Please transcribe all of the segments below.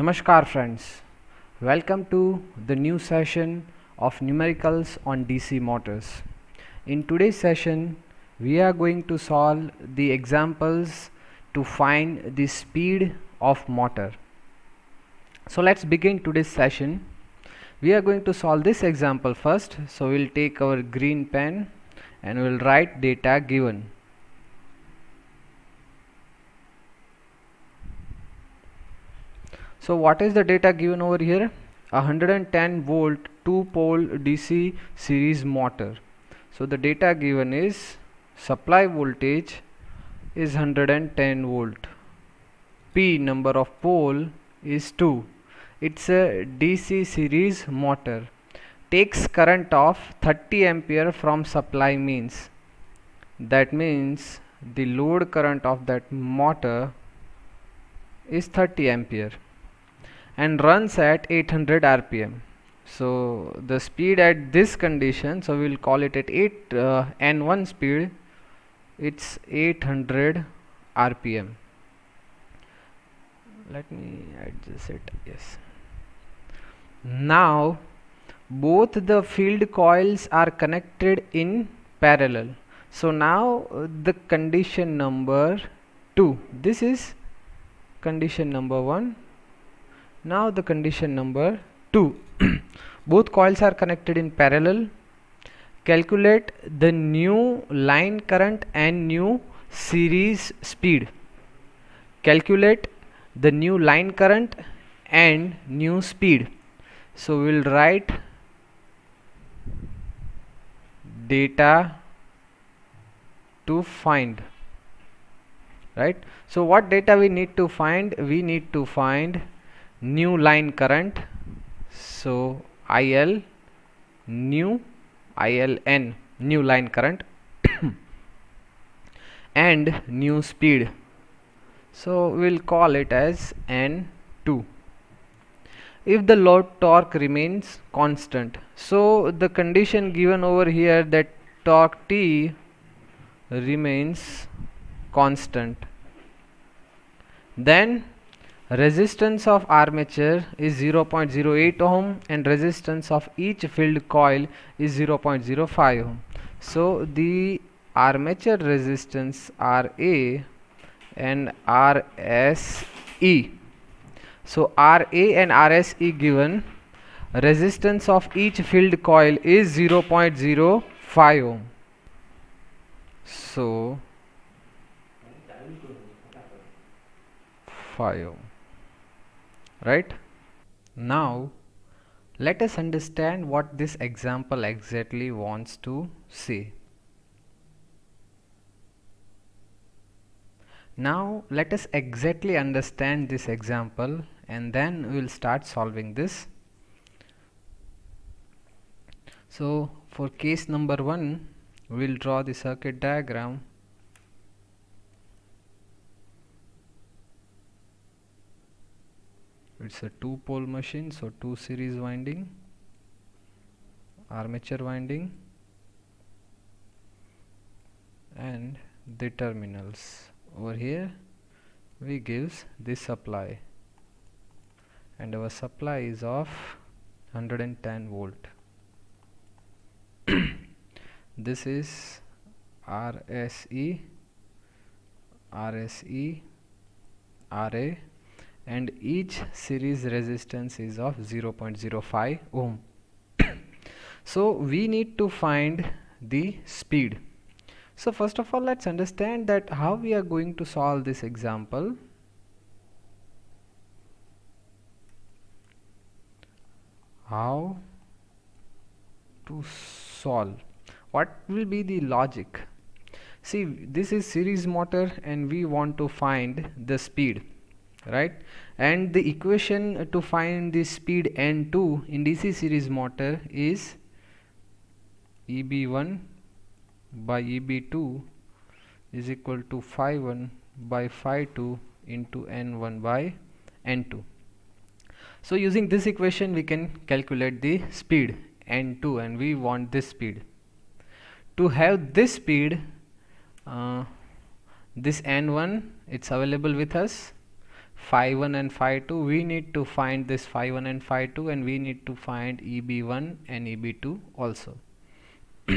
Namaskar friends, welcome to the new session of numericals on DC motors. In today's session, we are going to solve the examples to find the speed of motor. So let's begin today's session. We are going to solve this example first. So we'll take our green pen and we'll write data given. so what is the data given over here 110 volt two pole DC series motor so the data given is supply voltage is 110 volt P number of pole is 2 it's a DC series motor takes current of 30 ampere from supply means that means the load current of that motor is 30 ampere and runs at 800 rpm so the speed at this condition so we'll call it at 8 uh, n1 speed it's 800 rpm let me adjust it yes now both the field coils are connected in parallel so now uh, the condition number 2 this is condition number 1 now the condition number 2 both coils are connected in parallel calculate the new line current and new series speed calculate the new line current and new speed so we will write data to find right so what data we need to find we need to find new line current so IL new ILN new line current and new speed so we'll call it as N2 if the load torque remains constant so the condition given over here that torque T remains constant then Resistance of armature is 0.08 ohm and resistance of each field coil is 0.05 ohm. So the armature resistance RA and RSE. So RA and RSE given resistance of each field coil is 0.05 ohm. So 5 ohm right now let us understand what this example exactly wants to say now let us exactly understand this example and then we will start solving this so for case number one we will draw the circuit diagram it's a two pole machine so two series winding armature winding and the terminals over here we gives the supply and our supply is of 110 volt this is RSE RSE RA and each series resistance is of 0.05 ohm so we need to find the speed so first of all let's understand that how we are going to solve this example how to solve what will be the logic see this is series motor and we want to find the speed right and the equation to find the speed n2 in DC series motor is EB1 by EB2 is equal to phi 1 by phi 2 into n1 by n2 so using this equation we can calculate the speed n2 and we want this speed to have this speed uh, this n1 it's available with us phi1 and phi2 we need to find this phi1 and phi2 and we need to find eb1 and eb2 also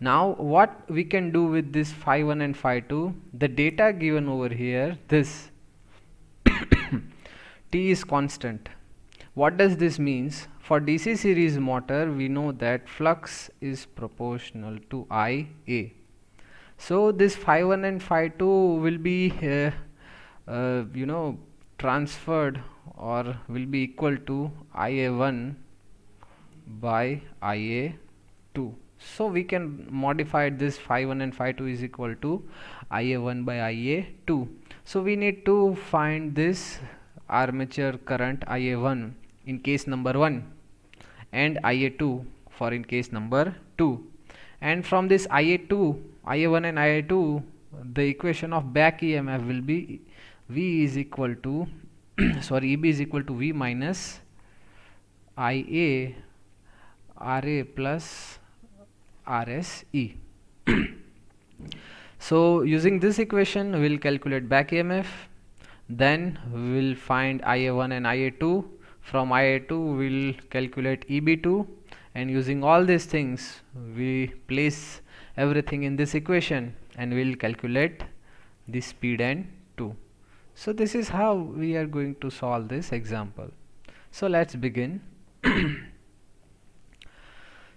now what we can do with this phi1 and phi2 the data given over here this t is constant what does this means for DC series motor we know that flux is proportional to IA so this phi 1 and phi 2 will be uh, uh, you know transferred or will be equal to IA1 by IA2 so we can modify this phi 1 and phi 2 is equal to Ia1 by Ia2 so we need to find this armature current Ia1 in case number 1 and Ia2 for in case number 2 and from this Ia2 Ia1 and Ia2 the equation of back EMF will be v is equal to sorry eb is equal to v minus ia ra plus rse so using this equation we'll calculate back emf then we'll find ia1 and ia2 from ia2 we'll calculate eb2 and using all these things we place everything in this equation and we'll calculate the speed and so this is how we are going to solve this example so let's begin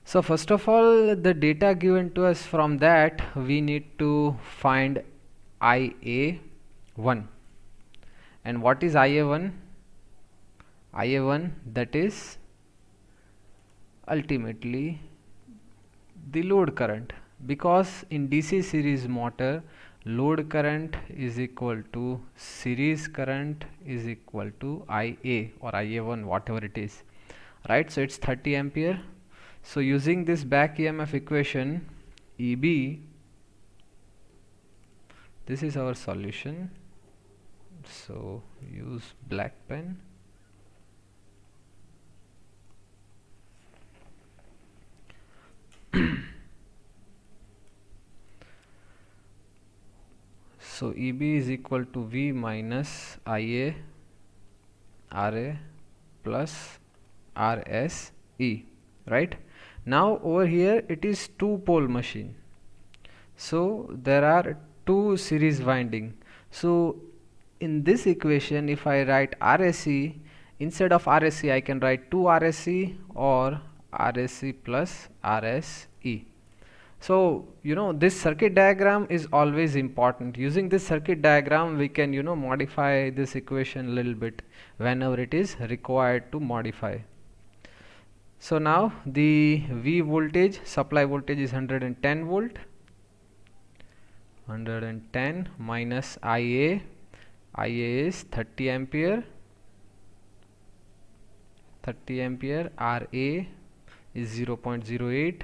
so first of all the data given to us from that we need to find IA1 and what is IA1 IA1 that is ultimately the load current because in DC series motor load current is equal to series current is equal to IA or IA1 whatever it is right so it's 30 ampere so using this back EMF equation EB this is our solution so use black pen so EB is equal to V minus IA RA plus RSE right now over here it is two pole machine so there are two series winding so in this equation if I write RSE instead of RSE I can write 2 RSE or RSE plus RSE so you know this circuit diagram is always important using this circuit diagram we can you know modify this equation a little bit whenever it is required to modify so now the V voltage supply voltage is 110 volt 110 minus IA IA is 30 ampere 30 ampere RA is 0.08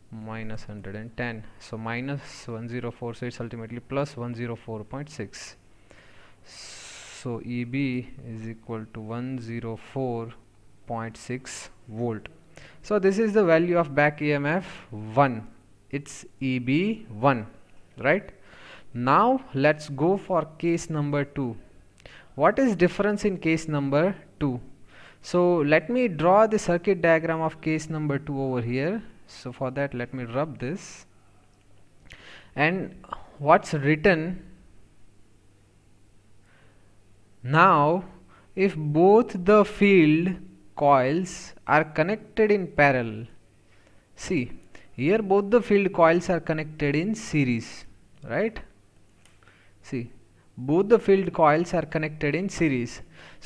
minus 110 so minus 104 so it's ultimately plus 104.6 so EB is equal to 104.6 volt so this is the value of back EMF 1 it's EB 1 right now let's go for case number 2 what is difference in case number 2 so let me draw the circuit diagram of case number 2 over here so for that let me rub this and what's written now if both the field coils are connected in parallel see here both the field coils are connected in series right see both the field coils are connected in series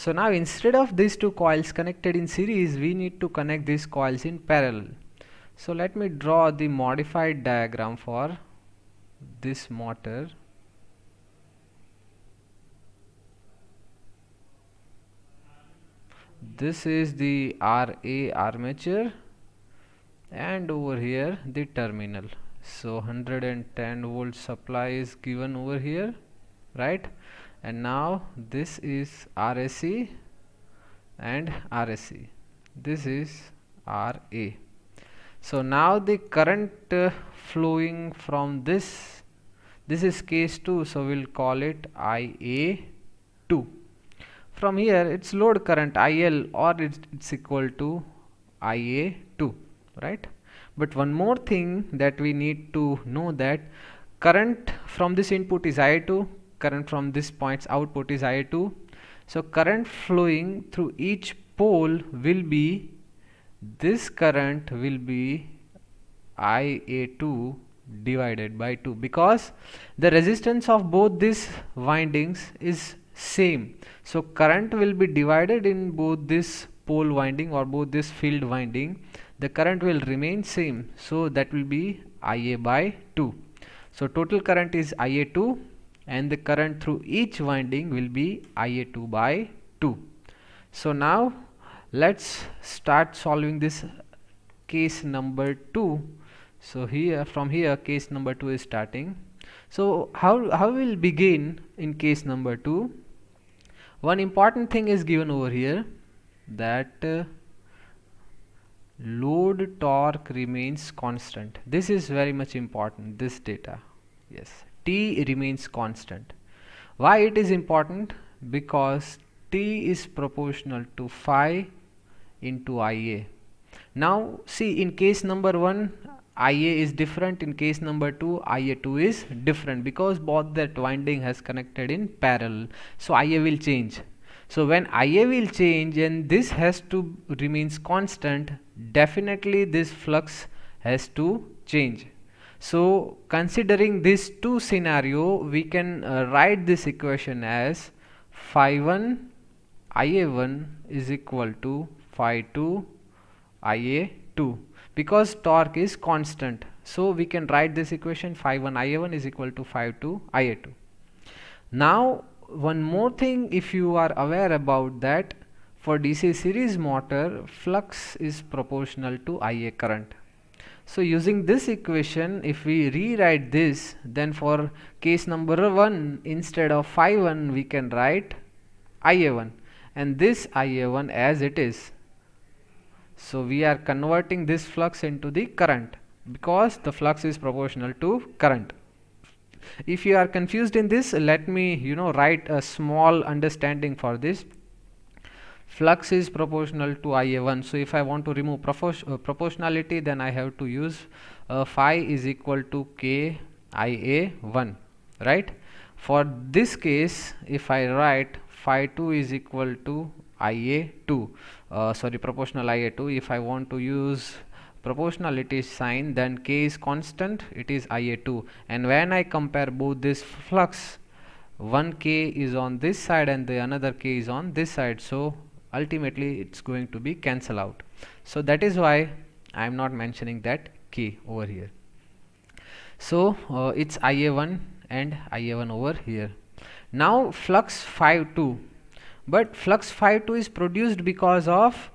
so now instead of these two coils connected in series we need to connect these coils in parallel so let me draw the modified diagram for this motor this is the RA armature and over here the terminal so 110 volt supply is given over here right and now this is RSC and RSC this is RA so now the current uh, flowing from this this is case 2 so we'll call it IA2 from here its load current IL or it's, it's equal to IA2 right but one more thing that we need to know that current from this input is I2 current from this points output is I2 so current flowing through each pole will be this current will be Ia2 divided by 2 because the resistance of both these windings is same so current will be divided in both this pole winding or both this field winding the current will remain same so that will be Ia by 2 so total current is Ia2 and the current through each winding will be Ia2 by 2 so now let's start solving this case number 2 so here from here case number 2 is starting so how how we'll begin in case number 2 one important thing is given over here that uh, load torque remains constant this is very much important this data yes T remains constant why it is important because T is proportional to phi into IA. Now see in case number 1 IA is different in case number 2 IA2 is different because both that winding has connected in parallel so IA will change so when IA will change and this has to remains constant definitely this flux has to change so considering these two scenario we can uh, write this equation as phi 1 IA1 is equal to phi 2 ia 2 because torque is constant so we can write this equation phi 1 ia1 is equal to phi 2 ia2 now one more thing if you are aware about that for DC series motor flux is proportional to IA current so using this equation if we rewrite this then for case number 1 instead of phi 1 we can write IA1 and this IA1 as it is so we are converting this flux into the current because the flux is proportional to current. If you are confused in this, let me you know write a small understanding for this. Flux is proportional to Ia1. So if I want to remove propor uh, proportionality, then I have to use uh, phi is equal to k Ia1, right? For this case, if I write phi 2 is equal to ia2 uh, sorry proportional ia2 if i want to use proportionality sign then k is constant it is ia2 and when i compare both this flux one k is on this side and the another k is on this side so ultimately it's going to be cancel out so that is why i am not mentioning that k over here so uh, it's ia1 and ia1 over here now flux 5 2 but flux phi 2 is produced because of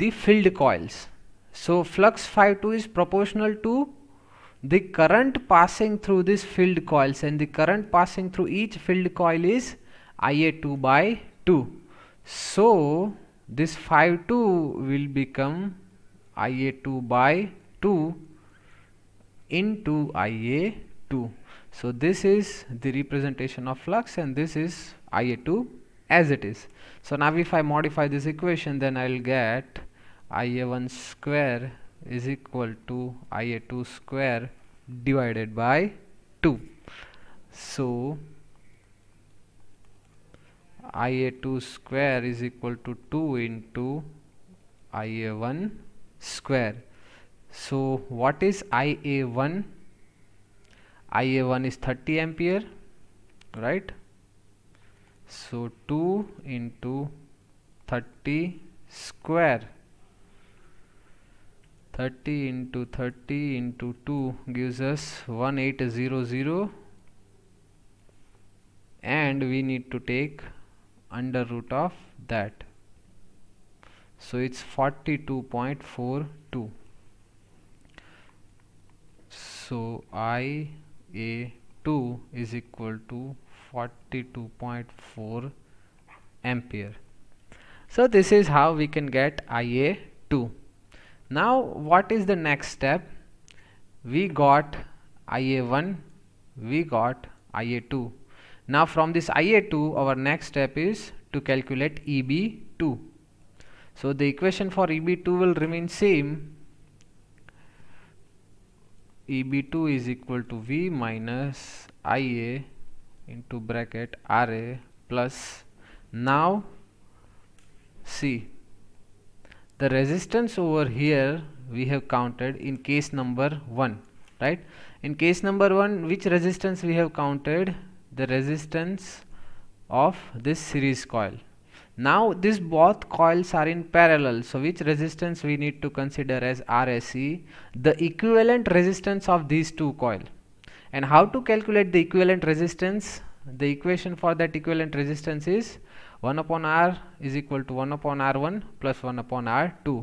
the filled coils so flux phi 2 is proportional to the current passing through these filled coils and the current passing through each filled coil is Ia2 by 2 so this phi 2 will become Ia2 by 2 into Ia2 so this is the representation of flux and this is Ia2 as it is so now if I modify this equation then I'll get ia1 square is equal to ia2 square divided by 2 so ia2 square is equal to 2 into ia1 square so what is ia1 ia1 is 30 ampere right so 2 into 30 square 30 into 30 into 2 gives us 1800 and we need to take under root of that so it's 42.42 so i a 2 is equal to 42.4 ampere so this is how we can get IA2 now what is the next step we got IA1 we got IA2 now from this IA2 our next step is to calculate EB2 so the equation for EB2 will remain same EB2 is equal to V minus IA into bracket RA plus now see the resistance over here we have counted in case number 1 right in case number 1 which resistance we have counted the resistance of this series coil now these both coils are in parallel so which resistance we need to consider as RSE the equivalent resistance of these two coils and how to calculate the equivalent resistance the equation for that equivalent resistance is 1 upon r is equal to 1 upon r1 plus 1 upon r2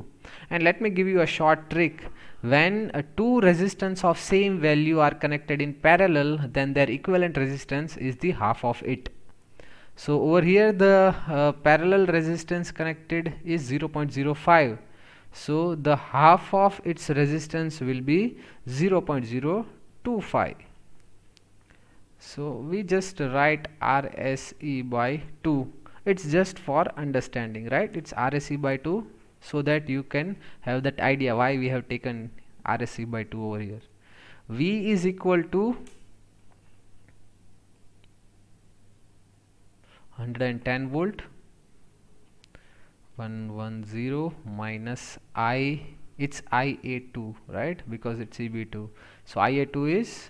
and let me give you a short trick when uh, two resistance of same value are connected in parallel then their equivalent resistance is the half of it so over here the uh, parallel resistance connected is 0.05 so the half of its resistance will be 0.025 so we just write RSE by 2 it's just for understanding right it's RSE by 2 so that you can have that idea why we have taken RSE by 2 over here V is equal to 110 volt 110 minus I it's IA2 right because it's EB2 so IA2 is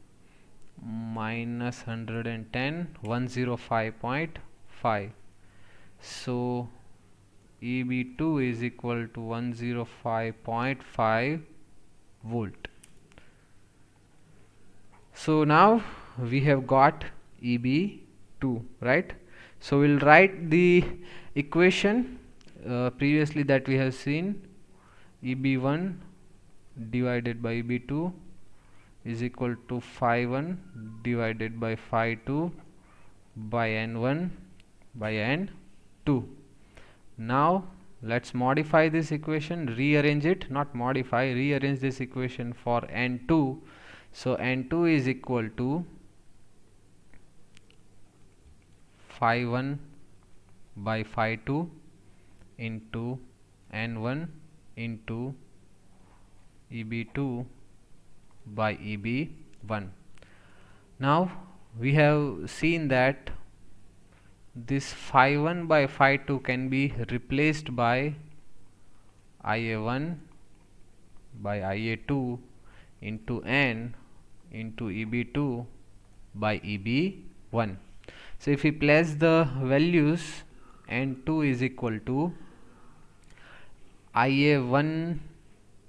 minus 110 105.5 so EB2 is equal to 105.5 volt so now we have got EB2 right so we'll write the equation uh, previously that we have seen EB1 divided by EB2 is equal to phi 1 divided by phi 2 by n1 by n2 now let's modify this equation rearrange it not modify rearrange this equation for n2 so n2 is equal to phi 1 by phi 2 into n1 into eb2 by EB1 now we have seen that this phi 1 by phi 2 can be replaced by Ia1 by Ia2 into N into EB2 by EB1 so if we place the values N2 is equal to Ia1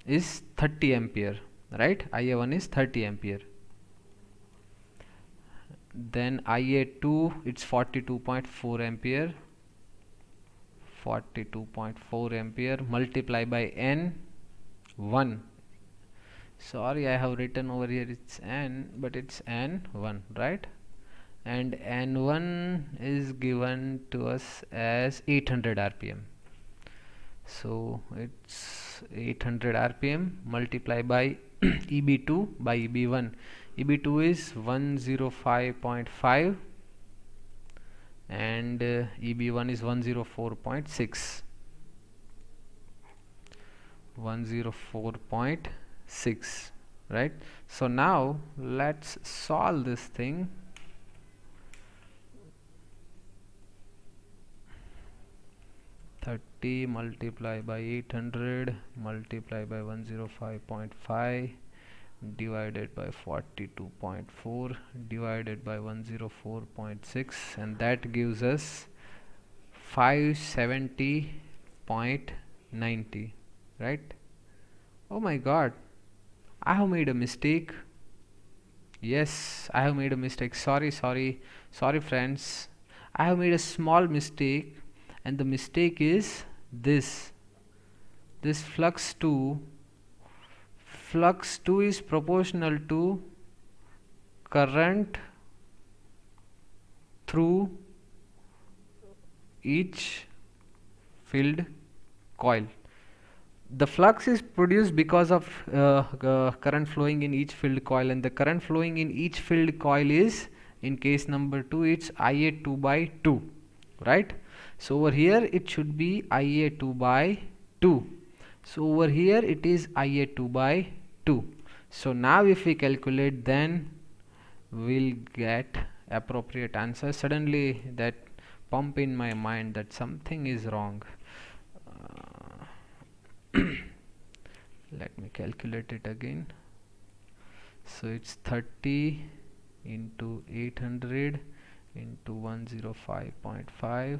is 30 ampere right ia1 is 30 ampere then ia2 it's 42.4 ampere 42.4 ampere multiply by n 1 sorry I have written over here it's n but it's n 1 right and n1 is given to us as 800 rpm so it's 800 rpm multiply by EB2 by EB1 EB2 is 105.5 and uh, EB1 is 104.6 104.6 right so now let's solve this thing 30 multiply by 800 multiply by 105.5 divided by 42.4 divided by 104.6 and that gives us 570.90 right oh my god I have made a mistake yes I have made a mistake sorry sorry sorry friends I have made a small mistake and the mistake is this this flux 2 flux 2 is proportional to current through each filled coil the flux is produced because of uh, uh, current flowing in each filled coil and the current flowing in each filled coil is in case number 2 it's Ia 2 by 2 right so over here it should be ia2 by 2 so over here it is ia2 by 2 so now if we calculate then we'll get appropriate answer suddenly that pump in my mind that something is wrong uh, let me calculate it again so it's 30 into 800 into 105.5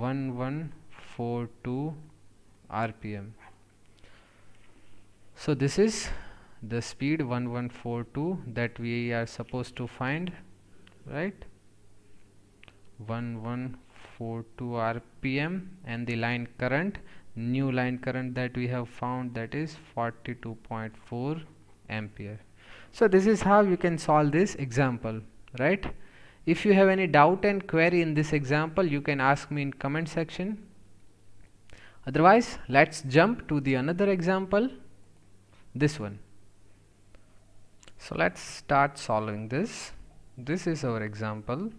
1142 rpm so this is the speed 1142 that we are supposed to find right 1142 rpm and the line current new line current that we have found that is 42.4 ampere so this is how you can solve this example right if you have any doubt and query in this example, you can ask me in comment section. Otherwise, let's jump to the another example, this one. So let's start solving this. This is our example.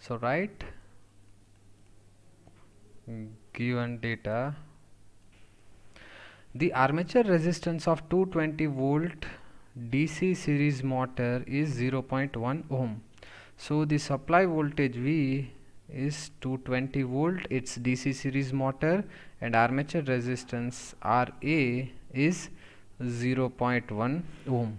So write given data. The armature resistance of 220 volt DC series motor is 0.1 ohm so the supply voltage V is 220 volt it's DC series motor and armature resistance RA is 0.1 ohm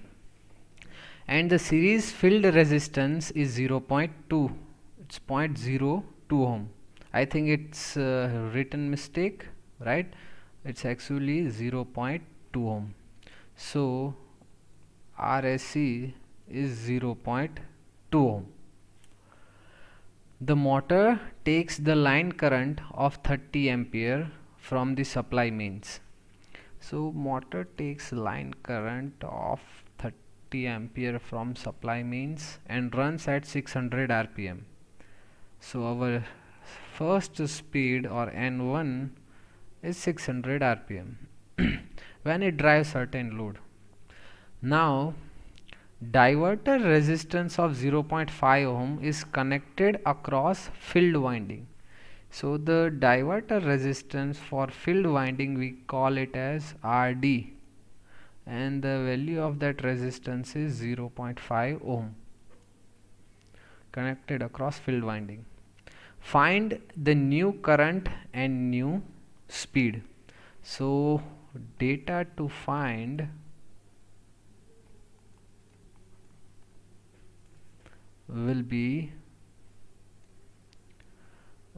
and the series field resistance is 0.2 it's 0.02 ohm I think it's written mistake right it's actually 0.2 ohm so RSC is 0.2 ohm the motor takes the line current of 30 ampere from the supply mains. So motor takes line current of 30 ampere from supply mains and runs at 600 rpm. So our first speed or N1 is 600 rpm when it drives certain load. Now Diverter resistance of 0.5 ohm is connected across field winding. So the diverter resistance for field winding we call it as RD and the value of that resistance is 0.5 ohm connected across field winding. Find the new current and new speed. So data to find will be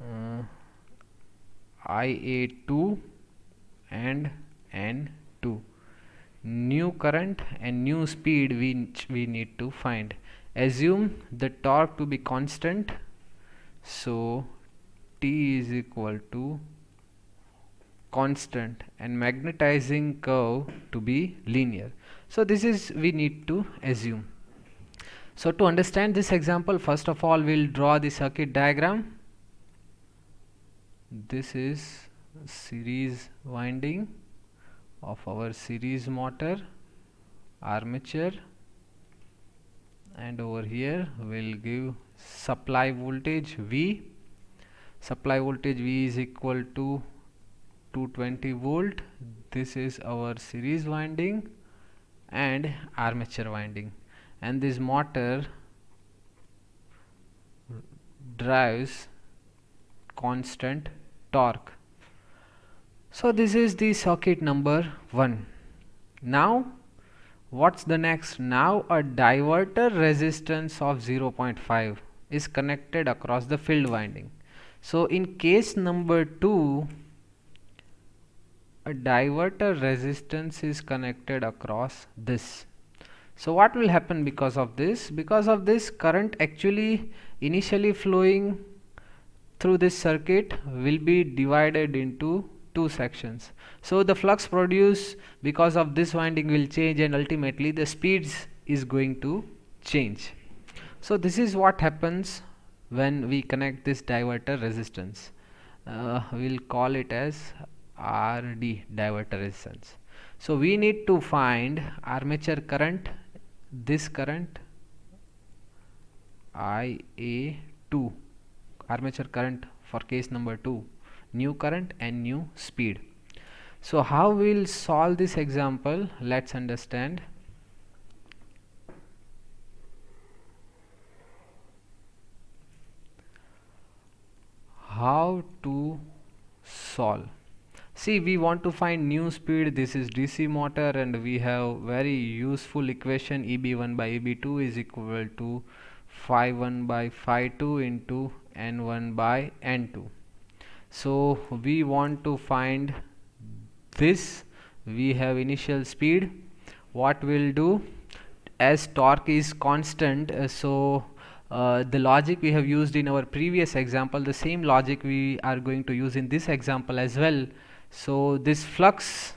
uh, IA2 and N2 new current and new speed which we need to find assume the torque to be constant so T is equal to constant and magnetizing curve to be linear so this is we need to assume so to understand this example first of all we'll draw the circuit diagram. This is series winding of our series motor armature and over here we'll give supply voltage V supply voltage V is equal to 220 volt this is our series winding and armature winding and this motor drives constant torque so this is the circuit number one now what's the next now a diverter resistance of 0.5 is connected across the field winding so in case number 2 a diverter resistance is connected across this so what will happen because of this because of this current actually initially flowing through this circuit will be divided into two sections so the flux produced because of this winding will change and ultimately the speeds is going to change so this is what happens when we connect this diverter resistance uh, we'll call it as RD diverter resistance so we need to find armature current this current ia2 armature current for case number 2 new current and new speed so how we'll solve this example let's understand how to solve see we want to find new speed this is DC motor and we have very useful equation EB1 by EB2 is equal to phi 1 by phi 2 into N1 by N2 so we want to find this we have initial speed what we'll do as torque is constant uh, so uh, the logic we have used in our previous example the same logic we are going to use in this example as well so this flux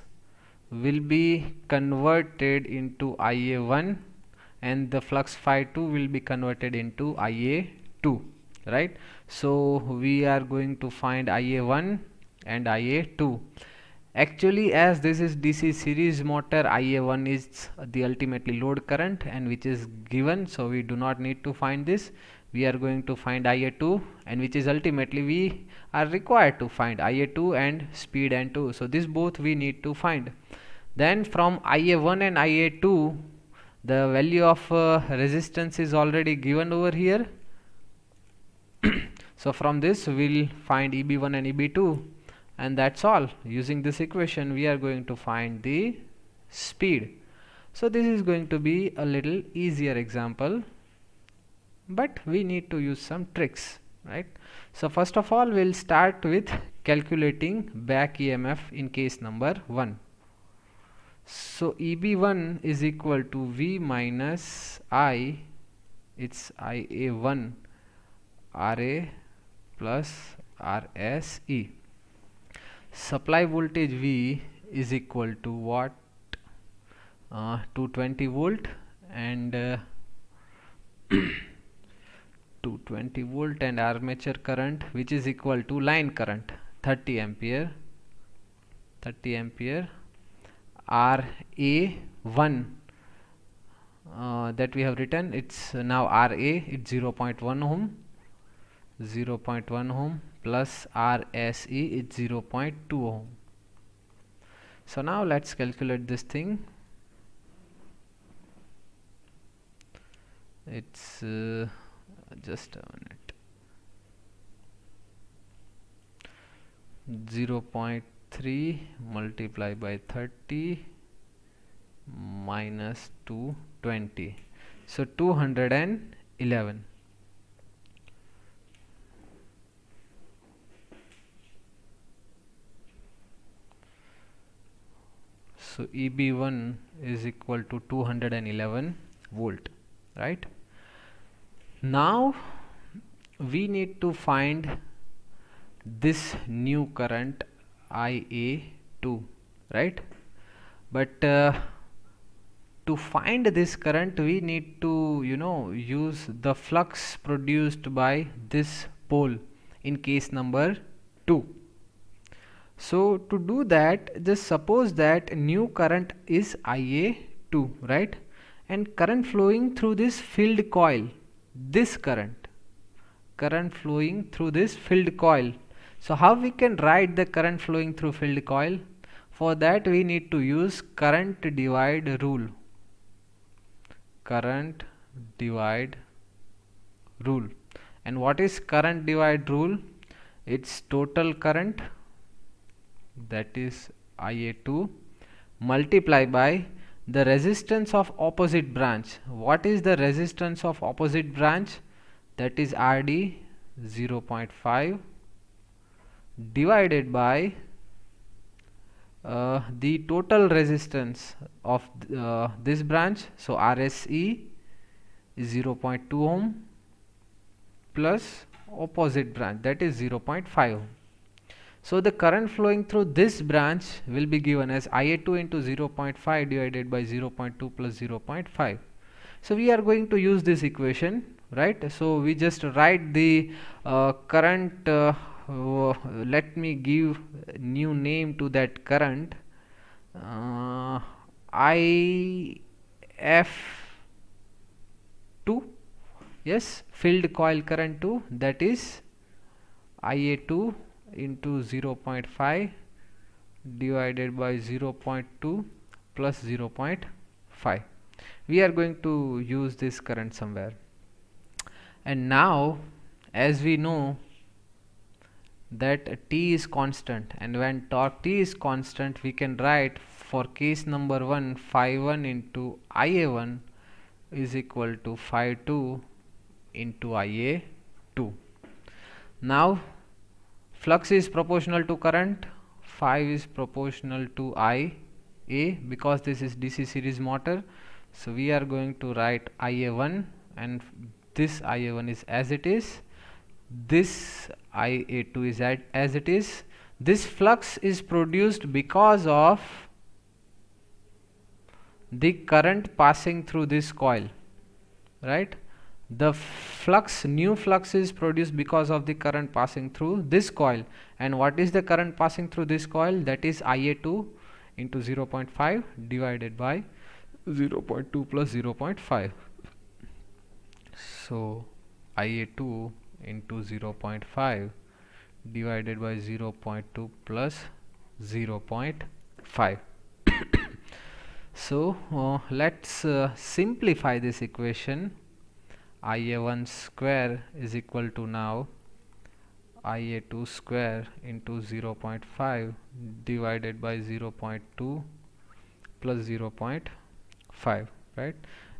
will be converted into ia1 and the flux phi 2 will be converted into ia2 right so we are going to find ia1 and ia2 actually as this is DC series motor Ia1 is the ultimately load current and which is given so we do not need to find this we are going to find Ia2 and which is ultimately we are required to find Ia2 and speed N2 so this both we need to find then from Ia1 and Ia2 the value of uh, resistance is already given over here so from this we'll find EB1 and EB2 and that's all using this equation we are going to find the speed so this is going to be a little easier example but we need to use some tricks right so first of all we'll start with calculating back EMF in case number 1 so EB1 is equal to V minus I it's IA1 RA plus RSE supply voltage V is equal to what uh, 220 volt and uh, 220 volt and armature current which is equal to line current 30 ampere 30 ampere RA1 uh, that we have written it's now RA it's 0.1 ohm 0.1 ohm plus RSE is 0.2 ohm so now let's calculate this thing it's uh, just a minute 0.3 multiply by 30 minus 220 so 211 so EB1 is equal to 211 volt right now we need to find this new current IA2 right but uh, to find this current we need to you know use the flux produced by this pole in case number 2 so to do that just suppose that new current is IA2 right and current flowing through this filled coil this current current flowing through this filled coil so how we can write the current flowing through filled coil for that we need to use current divide rule current divide rule and what is current divide rule it's total current that is Ia2 multiply by the resistance of opposite branch what is the resistance of opposite branch that is RD 0.5 divided by uh, the total resistance of th uh, this branch so RSE is 0.2 ohm plus opposite branch that is 0.5 ohm so the current flowing through this branch will be given as Ia2 into 0.5 divided by 0.2 plus 0.5. So we are going to use this equation, right? So we just write the uh, current, uh, uh, let me give new name to that current, uh, IF2, yes, filled coil current 2, that is Ia2 into 0.5 divided by 0.2 plus 0.5 we are going to use this current somewhere and now as we know that T is constant and when torque T is constant we can write for case number 1 phi 1 into Ia1 is equal to phi 2 into Ia2 now flux is proportional to current phi is proportional to I A because this is DC series motor so we are going to write IA1 and this IA1 is as it is this IA2 is as it is this flux is produced because of the current passing through this coil right the flux new flux is produced because of the current passing through this coil and what is the current passing through this coil that is Ia2 into 0.5 divided by 0.2 plus 0.5 so Ia2 into 0.5 divided by 0.2 plus 0.5 so uh, let's uh, simplify this equation ia1 square is equal to now ia2 square into 0.5 divided by 0.2 plus 0.5 right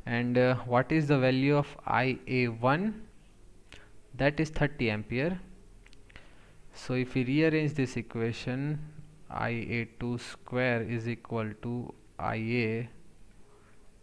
and uh, what is the value of ia1 that is 30 ampere so if we rearrange this equation ia2 square is equal to ia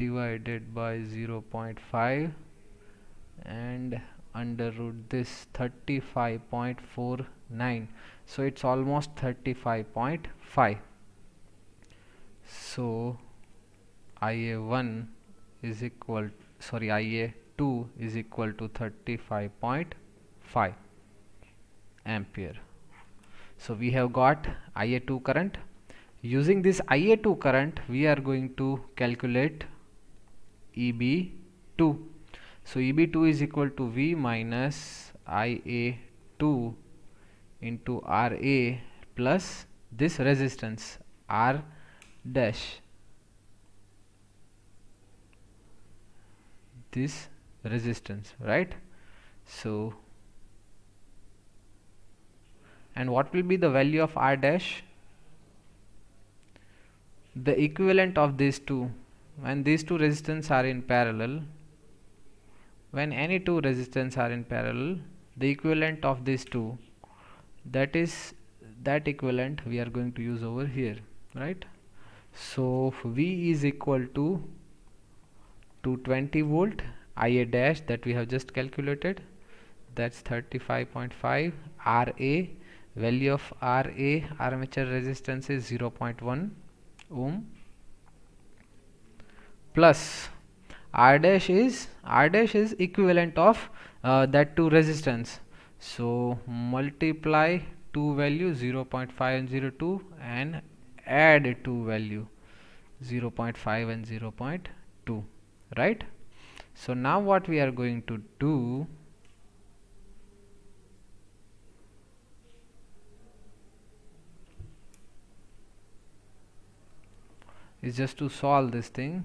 divided by 0 0.5 and under root this 35.49 so it's almost 35.5 so ia1 is equal sorry ia2 is equal to 35.5 ampere so we have got ia2 current using this ia2 current we are going to calculate EB2 so EB2 is equal to V minus IA2 into RA plus this resistance R dash this resistance right so and what will be the value of R dash the equivalent of these two when these two resistance are in parallel when any two resistance are in parallel the equivalent of these two that is that equivalent we are going to use over here right so V is equal to 220 volt IA dash that we have just calculated that's 35.5 RA value of RA armature resistance is 0.1 ohm plus r dash is r dash is equivalent of uh, that two resistance so multiply two value 0 0.5 and 0 0.2 and add two value 0 0.5 and 0 0.2 right so now what we are going to do is just to solve this thing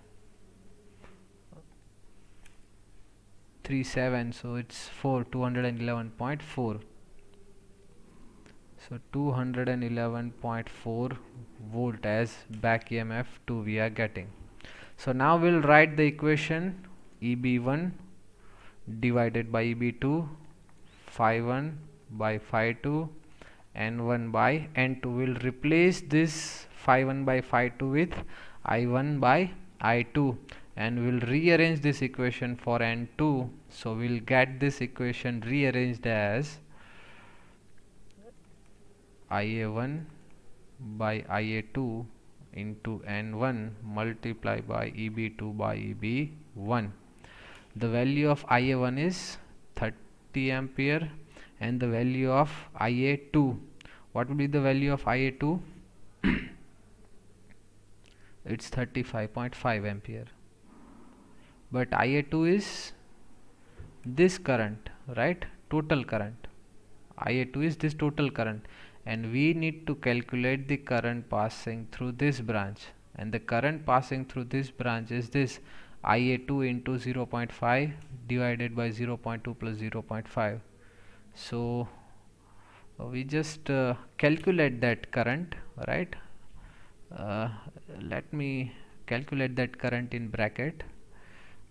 37 so it's 4 211.4 so 211.4 volt as back EMF 2 we are getting so now we'll write the equation EB1 divided by EB2 phi 1 by phi 2 N1 by N2 will replace this phi 1 by phi 2 with I1 by I2 and we'll rearrange this equation for n2 so we'll get this equation rearranged as ia1 by ia2 into n1 multiplied by eb2 by eb1 the value of ia1 is 30 ampere and the value of ia2 what will be the value of ia2 it's 35.5 ampere but Ia2 is this current right total current Ia2 is this total current and we need to calculate the current passing through this branch and the current passing through this branch is this Ia2 into 0.5 divided by 0.2 plus 0.5 so we just uh, calculate that current right uh, let me calculate that current in bracket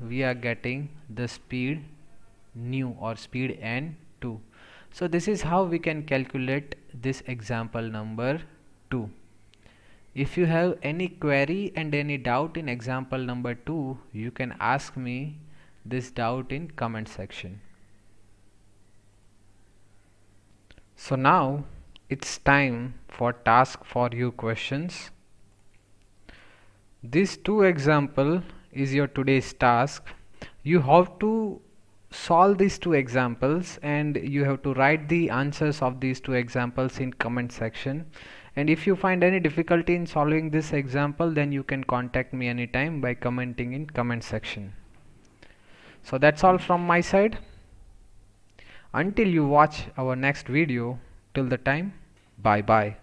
we are getting the speed new or speed n2 so this is how we can calculate this example number 2 if you have any query and any doubt in example number 2 you can ask me this doubt in comment section so now it's time for task for you questions these two example is your today's task you have to solve these two examples and you have to write the answers of these two examples in comment section and if you find any difficulty in solving this example then you can contact me anytime by commenting in comment section so that's all from my side until you watch our next video till the time bye bye